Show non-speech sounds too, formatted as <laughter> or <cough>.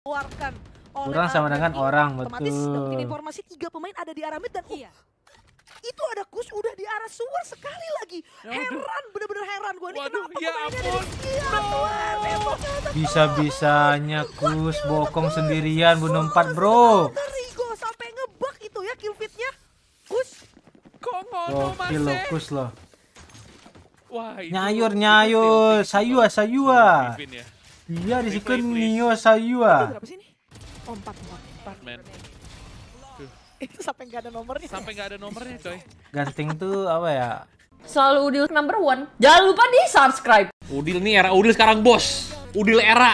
dikeluarkan oleh orang sama dengan iya, orang otomatis betul. informasi tiga pemain ada di aramid dan iya. Oh, itu ada kus udah di arah suar sekali lagi. Ya, heran bener-bener heran gue nih kenapa ya pemainnya ada ya Bisa-bisanya kus bokong kus. sendirian bunuh empat bro. Rigo sampai ngebak itu ya kill fitnya. Kus. Gokil lo eh? kus loh. Wah, nyayur nyayur sayua sayua. Iya, di Mio Sayua. Oh, empat, empat. man. <laughs> Itu sampai nggak ada nomornya. Sampai nggak ada nomornya, coy. Ganting tuh apa ya? Selalu Udil number one. Jangan lupa di subscribe. Udil nih era Udil sekarang bos. Udil era.